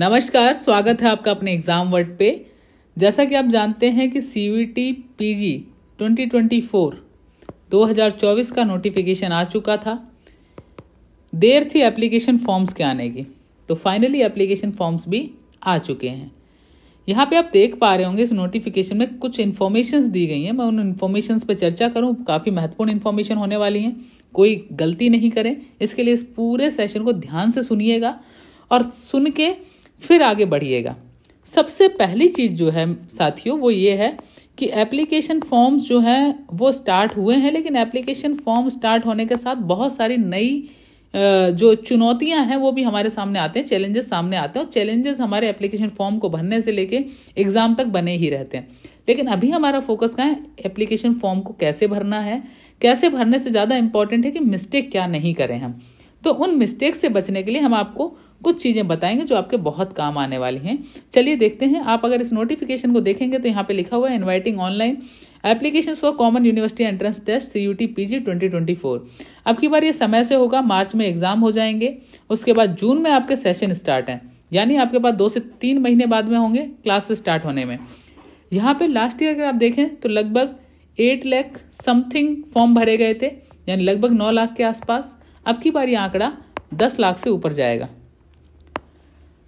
नमस्कार स्वागत है आपका अपने एग्जाम वर्ड पे जैसा कि आप जानते हैं कि C V T P G twenty twenty four दो हज़ार चौबीस का नोटिफिकेशन आ चुका था देर थी एप्लीकेशन फॉर्म्स के आने की तो फाइनली एप्लीकेशन फॉर्म्स भी आ चुके हैं यहाँ पे आप देख पा रहे होंगे इस नोटिफिकेशन में कुछ इन्फॉर्मेशन दी गई हैं मैं उन इन्फॉर्मेशन पर चर्चा करूँ काफ़ी महत्वपूर्ण इन्फॉर्मेशन होने वाली हैं कोई गलती नहीं करें इसके लिए इस पूरे सेशन को ध्यान से सुनिएगा और सुन के फिर आगे बढ़िएगा सबसे पहली चीज़ जो है साथियों वो ये है कि एप्लीकेशन फॉर्म्स जो हैं वो स्टार्ट हुए हैं लेकिन एप्लीकेशन फॉर्म स्टार्ट होने के साथ बहुत सारी नई जो चुनौतियां हैं वो भी हमारे सामने आते हैं चैलेंजेस सामने आते हैं और चैलेंजेस हमारे एप्लीकेशन फॉर्म को भरने से लेके एग्ज़ाम तक बने ही रहते हैं लेकिन अभी हमारा फोकस कहाँ है एप्लीकेशन फॉर्म को कैसे भरना है कैसे भरने से ज़्यादा इंपॉर्टेंट है कि मिस्टेक क्या नहीं करें हम तो उन मिस्टेक से बचने के लिए हम आपको कुछ चीज़ें बताएंगे जो आपके बहुत काम आने वाली हैं चलिए देखते हैं आप अगर इस नोटिफिकेशन को देखेंगे तो यहाँ पे लिखा हुआ है inviting online application for common university entrance test C U T P G twenty twenty four अब की बार ये समय से होगा मार्च में एग्जाम हो जाएंगे उसके बाद जून में आपके सेशन स्टार्ट हैं यानी आपके पास दो से तीन महीने बाद में होंगे क्लासेस स्टार्ट होने में यहाँ पे लास्ट ईयर अगर आप देखें तो लगभग एट लैख समथिंग फॉर्म भरे गए थे यानी लगभग नौ लाख के आसपास अब की बार ये आंकड़ा दस लाख से ऊपर जाएगा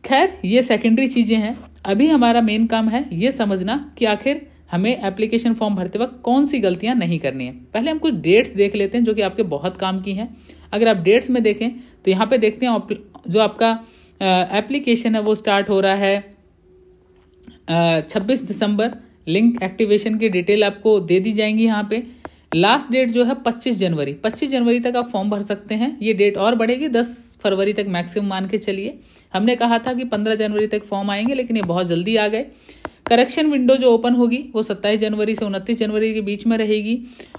खैर ये सेकेंडरी चीज़ें हैं अभी हमारा मेन काम है ये समझना कि आखिर हमें एप्लीकेशन फॉर्म भरते वक्त कौन सी गलतियां नहीं करनी है पहले हम कुछ डेट्स देख लेते हैं जो कि आपके बहुत काम की हैं अगर आप डेट्स में देखें तो यहाँ पे देखते हैं जो आपका एप्लीकेशन है वो स्टार्ट हो रहा है छब्बीस दिसंबर लिंक एक्टिवेशन की डिटेल आपको दे दी जाएंगी यहाँ पे लास्ट डेट जो है 25 जनवरी 25 जनवरी तक आप फॉर्म भर सकते हैं ये डेट और बढ़ेगी 10 फरवरी तक मैक्सिमम मान के चलिए हमने कहा था कि 15 जनवरी तक फॉर्म आएंगे लेकिन ये बहुत जल्दी आ गए करेक्शन विंडो जो ओपन होगी वो 27 जनवरी से उनतीस जनवरी के बीच में रहेगी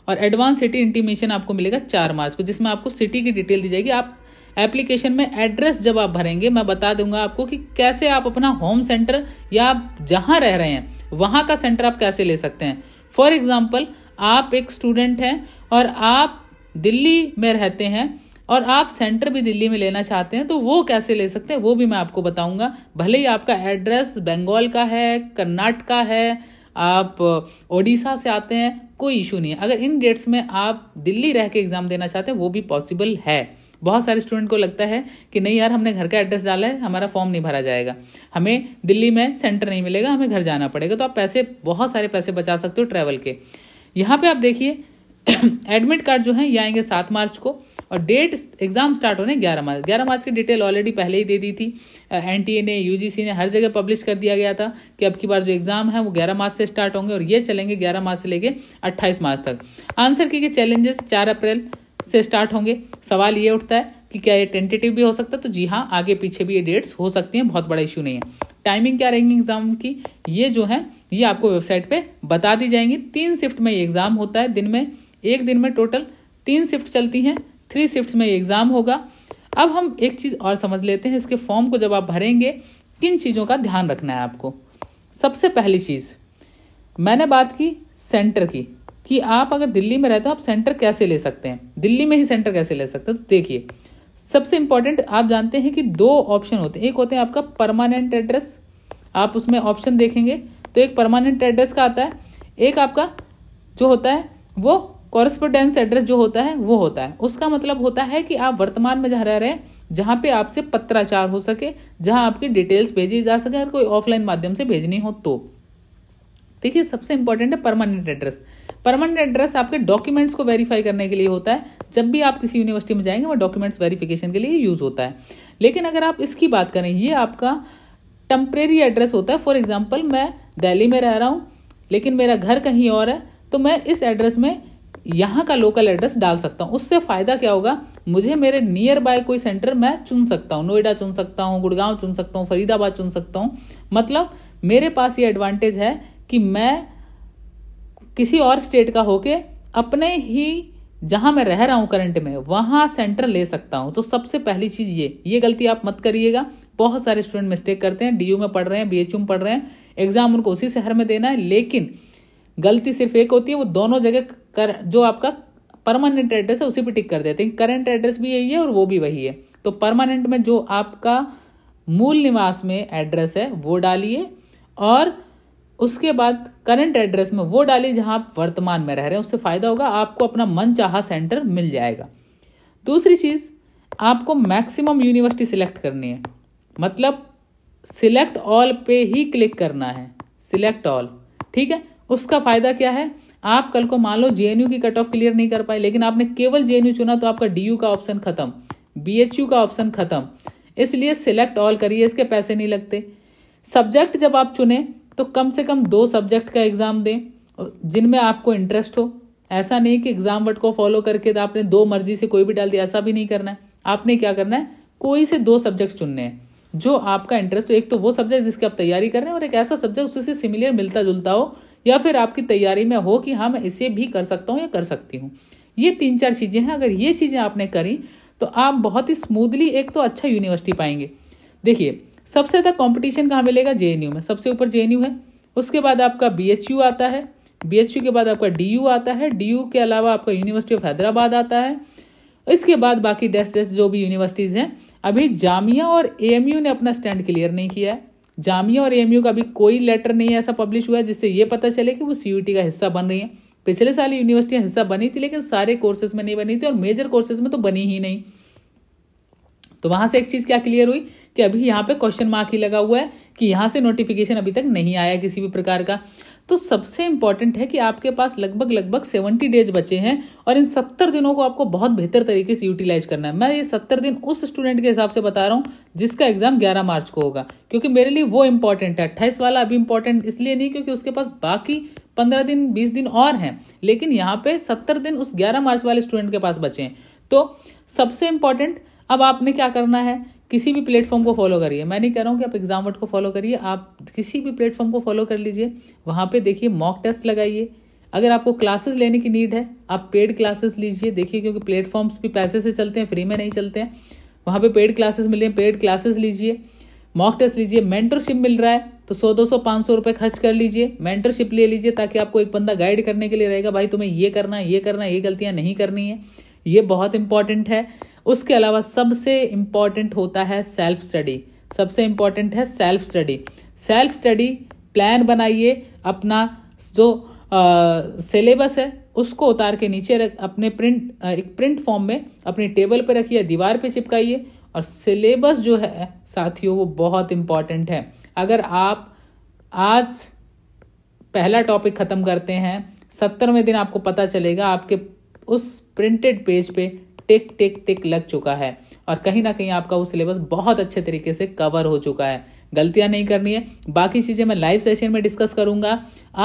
और एडवांस सिटी इंटीमेशन आपको मिलेगा चार मार्च को जिसमें आपको सिटी की डिटेल दी जाएगी आप एप्लीकेशन में एड्रेस जब आप भरेंगे मैं बता दूंगा आपको कि कैसे आप अपना होम सेंटर या आप जहां रह रहे हैं वहां का सेंटर आप कैसे ले सकते हैं फॉर एग्जाम्पल आप एक स्टूडेंट हैं और आप दिल्ली में रहते हैं और आप सेंटर भी दिल्ली में लेना चाहते हैं तो वो कैसे ले सकते हैं वो भी मैं आपको बताऊंगा भले ही आपका एड्रेस बंगाल का है का है आप ओडिशा से आते हैं कोई इशू नहीं है अगर इन डेट्स में आप दिल्ली रह के एग्ज़ाम देना चाहते हैं वो भी पॉसिबल है बहुत सारे स्टूडेंट को लगता है कि नहीं यार हमने घर का एड्रेस डाला है हमारा फॉर्म नहीं भरा जाएगा हमें दिल्ली में सेंटर नहीं मिलेगा हमें घर जाना पड़ेगा तो आप पैसे बहुत सारे पैसे बचा सकते हो ट्रैवल के यहाँ पे आप देखिए एडमिट कार्ड जो है ये आएंगे सात मार्च को और डेट एग्जाम स्टार्ट होने ग्यारह मार्च ग्यारह मार्च की डिटेल ऑलरेडी पहले ही दे दी थी एन टी ए ने यू ने हर जगह पब्लिश कर दिया गया था कि अब की बार जो एग्जाम है वो ग्यारह मार्च से स्टार्ट होंगे और ये चलेंगे ग्यारह मार्च से लेके अट्ठाईस मार्च तक आंसर की चैलेंजेस चार अप्रैल से स्टार्ट होंगे सवाल ये उठता है कि क्या ये टेंटेटिव भी हो सकता है तो जी हाँ आगे पीछे भी ये डेट्स हो सकती हैं बहुत बड़ा इशू नहीं है टाइमिंग क्या रहेंगी एग्जाम की ये जो है भी आपको वेबसाइट पे बता दी जाएंगी तीन शिफ्ट में एग्ज़ाम होता है दिन में एक दिन में टोटल तीन शिफ्ट चलती हैं थ्री शिफ्ट में एग्ज़ाम होगा अब हम एक चीज़ और समझ लेते हैं इसके फॉर्म को जब आप भरेंगे किन चीज़ों का ध्यान रखना है आपको सबसे पहली चीज़ मैंने बात की सेंटर की कि आप अगर दिल्ली में रहते हो आप सेंटर कैसे ले सकते हैं दिल्ली में ही सेंटर कैसे ले सकते हैं तो देखिए सबसे इंपॉर्टेंट आप जानते हैं कि दो ऑप्शन होते हैं एक होते हैं आपका परमानेंट एड्रेस आप उसमें ऑप्शन देखेंगे तो एक परमानेंट एड्रेस का आता है एक आपका जो होता है वो कॉरस्पोडेंस एड्रेस जो होता है वो होता है उसका मतलब होता है कि आप वर्तमान में जहाँ रह रहे हैं जहाँ पे आपसे पत्राचार हो सके जहाँ आपकी डिटेल्स भेजी जा सके और कोई ऑफलाइन माध्यम से भेजनी हो तो देखिए सबसे इंपॉर्टेंट है परमानेंट एड्रेस परमानेंट एड्रेस आपके डॉक्यूमेंट्स को वेरीफाई करने के लिए होता है जब भी आप किसी यूनिवर्सिटी में जाएंगे वो डॉक्यूमेंट्स वेरीफिकेशन के लिए यूज होता है लेकिन अगर आप इसकी बात करें ये आपका टेम्परेरी एड्रेस होता है फॉर एग्जाम्पल मैं दिल्ली में रह रहा हूँ लेकिन मेरा घर कहीं और है तो मैं इस एड्रेस में यहाँ का लोकल एड्रेस डाल सकता हूँ उससे फ़ायदा क्या होगा मुझे मेरे नियर बाय कोई सेंटर मैं चुन सकता हूँ नोएडा चुन सकता हूँ गुड़गांव चुन सकता हूँ फरीदाबाद चुन सकता हूँ मतलब मेरे पास ये एडवांटेज है कि मैं किसी और स्टेट का होके अपने ही जहां मैं रह रहा हूं करंट में वहां सेंटर ले सकता हूँ तो सबसे पहली चीज़ ये ये गलती आप मत करिएगा बहुत सारे स्टूडेंट मिस्टेक करते हैं डी में पढ़ रहे हैं बी में पढ़ रहे हैं एग्जाम उनको उसी शहर में देना है लेकिन गलती सिर्फ एक होती है वो दोनों जगह कर जो आपका परमानेंट एड्रेस है उसी पर टिक कर देते हैं करंट एड्रेस भी यही है और वो भी वही है तो परमानेंट में जो आपका मूल निवास में एड्रेस है वो डालिए और उसके बाद करंट एड्रेस में वो डालिए जहां आप वर्तमान में रह रहे हैं उससे फ़ायदा होगा आपको अपना मन चाह सेंटर मिल जाएगा दूसरी चीज़ आपको मैक्सिमम यूनिवर्सिटी सिलेक्ट करनी है मतलब सिलेक्ट ऑल पे ही क्लिक करना है सिलेक्ट ऑल ठीक है उसका फायदा क्या है आप कल को मान लो जेएनयू की कट ऑफ क्लियर नहीं कर पाए लेकिन आपने केवल जेएनयू चुना तो आपका डी का ऑप्शन खत्म बी का ऑप्शन खत्म इसलिए सिलेक्ट ऑल करिए इसके पैसे नहीं लगते सब्जेक्ट जब आप चुने तो कम से कम दो सब्जेक्ट का एग्जाम दें जिनमें आपको इंटरेस्ट हो ऐसा नहीं कि एग्जाम वर्ड को फॉलो करके तो आपने दो मर्जी से कोई भी डाल दिया ऐसा भी नहीं करना है आपने क्या करना है कोई से दो सब्जेक्ट चुनने हैं जो आपका इंटरेस्ट हो एक तो वो सब्जेक्ट जिसकी आप तैयारी कर रहे हैं और एक ऐसा सब्जेक्ट उससे सिमिलियर मिलता जुलता हो या फिर आपकी तैयारी में हो कि हाँ मैं इसे भी कर सकता हूँ या कर सकती हूँ ये तीन चार चीज़ें हैं अगर ये चीज़ें आपने करी तो आप बहुत ही स्मूथली एक तो अच्छा यूनिवर्सिटी पाएंगे देखिए सबसे ज़्यादा कॉम्पिटिशन कहाँ मिलेगा जे में सबसे ऊपर जे है उसके बाद आपका बी आता है बी के बाद आपका डी आता है डी के अलावा आपका यूनिवर्सिटी ऑफ हैदराबाद आता है इसके बाद बाकी डेस्क डेस्क जो भी यूनिवर्सिटीज़ हैं अभी जामिया और एएमयू ने अपना स्टैंड क्लियर नहीं किया है जामिया और एएमयू का अभी कोई लेटर नहीं ऐसा पब्लिश हुआ है जिससे ये पता चले कि वो सीयूटी का हिस्सा बन रही है पिछले साल यूनिवर्सिटियां हिस्सा बनी थी लेकिन सारे कोर्सेज में नहीं बनी थी और मेजर कोर्सेज में तो बनी ही नहीं तो वहां से एक चीज़ क्या क्लियर हुई कि अभी यहाँ पे क्वेश्चन मार्क ही लगा हुआ है कि यहाँ से नोटिफिकेशन अभी तक नहीं आया किसी भी प्रकार का तो सबसे इंपॉर्टेंट है कि आपके पास लगभग लगभग सेवेंटी डेज बचे हैं और इन सत्तर दिनों को आपको बहुत बेहतर तरीके से यूटिलाइज करना है मैं ये सत्तर दिन उस स्टूडेंट के हिसाब से बता रहा हूँ जिसका एग्जाम ग्यारह मार्च को होगा क्योंकि मेरे लिए वो इंपॉर्टेंट है अट्ठाईस वाला अभी इंपॉर्टेंट इसलिए नहीं क्योंकि उसके पास बाकी पंद्रह दिन बीस दिन और हैं लेकिन यहाँ पे सत्तर दिन उस ग्यारह मार्च वाले स्टूडेंट के पास बचे हैं तो सबसे इंपॉर्टेंट अब आपने क्या करना है किसी भी प्लेटफॉर्म को फॉलो करिए मैं नहीं कह रहा हूँ कि आप एग्जाम को फॉलो करिए आप किसी भी प्लेटफॉर्म को फॉलो कर लीजिए वहाँ पे देखिए मॉक टेस्ट लगाइए अगर आपको क्लासेस लेने की नीड है आप पेड क्लासेस लीजिए देखिए क्योंकि प्लेटफॉर्म्स भी पैसे से चलते हैं फ्री में नहीं चलते हैं वहाँ पे पेड क्लासेस मिल रही हैं पेड क्लासेस लीजिए मॉक टेस्ट लीजिए मेंटरशिप मिल रहा है तो सौ दो सौ पाँच सौ रुपये खर्च कर लीजिए मेंटरशिप ले लीजिए ताकि आपको एक बंदा गाइड करने के लिए रहेगा भाई तुम्हें ये करना है ये करना ये गलतियाँ नहीं करनी है ये बहुत इंपॉर्टेंट है उसके अलावा सबसे इम्पॉर्टेंट होता है सेल्फ स्टडी सबसे इम्पॉर्टेंट है self study self study plan बनाइए अपना जो सिलेबस है उसको उतार के नीचे रख अपने प्रिंट एक प्रिंट फॉर्म में अपने टेबल पर रखिए दीवार पे चिपकाइए और सिलेबस जो है साथियों वो बहुत इम्पॉर्टेंट है अगर आप आज पहला टॉपिक ख़त्म करते हैं सत्तरवें दिन आपको पता चलेगा आपके उस प्रिंटेड पेज पे टिक टिक टिक लग चुका है और कहीं ना कहीं आपका वो सिलेबस बहुत अच्छे तरीके से कवर हो चुका है गलतियां नहीं करनी है बाकी चीज़ें मैं लाइव सेशन में डिस्कस करूंगा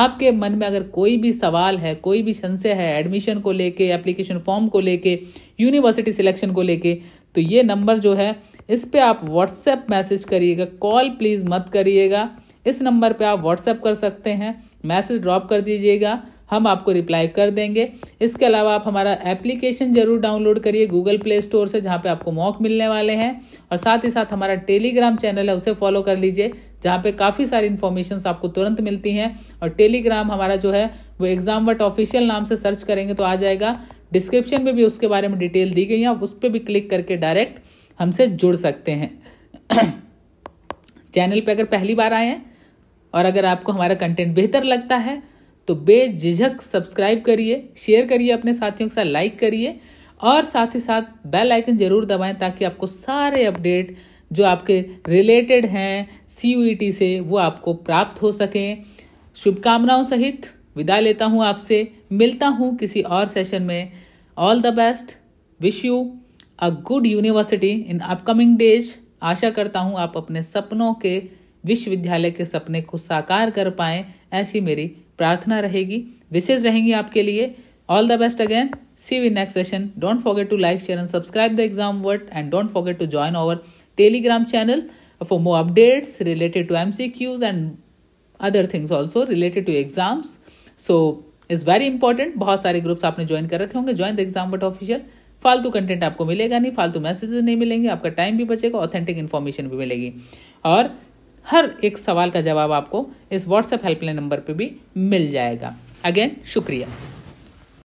आपके मन में अगर कोई भी सवाल है कोई भी संशय है एडमिशन को लेके एप्लीकेशन फॉर्म को लेके यूनिवर्सिटी सिलेक्शन को लेके तो ये नंबर जो है इस पर आप व्हाट्सएप मैसेज करिएगा कॉल प्लीज़ मत करिएगा इस नंबर पे आप व्हाट्सएप कर सकते हैं मैसेज ड्रॉप कर दीजिएगा हम आपको रिप्लाई कर देंगे इसके अलावा आप हमारा एप्लीकेशन जरूर डाउनलोड करिए गूगल प्ले स्टोर से जहाँ पे आपको मॉक मिलने वाले हैं और साथ ही साथ हमारा टेलीग्राम चैनल है उसे फॉलो कर लीजिए जहाँ पे काफ़ी सारी इन्फॉर्मेशन आपको तुरंत मिलती हैं और टेलीग्राम हमारा जो है वो एग्जाम वट ऑफिशियल नाम से सर्च करेंगे तो आ जाएगा डिस्क्रिप्शन में भी उसके बारे में डिटेल दी गई है आप उस पर भी क्लिक करके डायरेक्ट हमसे जुड़ सकते हैं चैनल पर अगर पहली बार आए हैं और अगर आपको हमारा कंटेंट बेहतर लगता है तो बेझिझक सब्सक्राइब करिए शेयर करिए अपने साथियों के साथ लाइक करिए और साथ ही साथ बेल आइकन जरूर दबाएं ताकि आपको सारे अपडेट जो आपके रिलेटेड हैं सी e से वो आपको प्राप्त हो सकें शुभकामनाओं सहित विदा लेता हूँ आपसे मिलता हूँ किसी और सेशन में all the best wish you a good university in upcoming days आशा करता हूँ आप अपने सपनों के विश्वविद्यालय के सपने को साकार कर पाएं ऐसी मेरी प्रार्थना रहेगी विशेष रहेंगी आपके लिए all the best again see we next session don't forget to like share and subscribe the exam world and don't forget to join our Telegram channel for more updates related to M C Qs and other things also related to exams so is very important बहुत सारे groups आपने join कर रखे होंगे join the exam but official फालतू content आपको मिलेगा नहीं फालतू मैसेजेस नहीं मिलेंगे आपका टाइम भी बचेगा ऑथेंटिक इन्फॉर्मेशन भी मिलेगी और हर एक सवाल का जवाब आपको इस व्हाट्सएप हेल्पलाइन नंबर पर भी मिल जाएगा अगेन शुक्रिया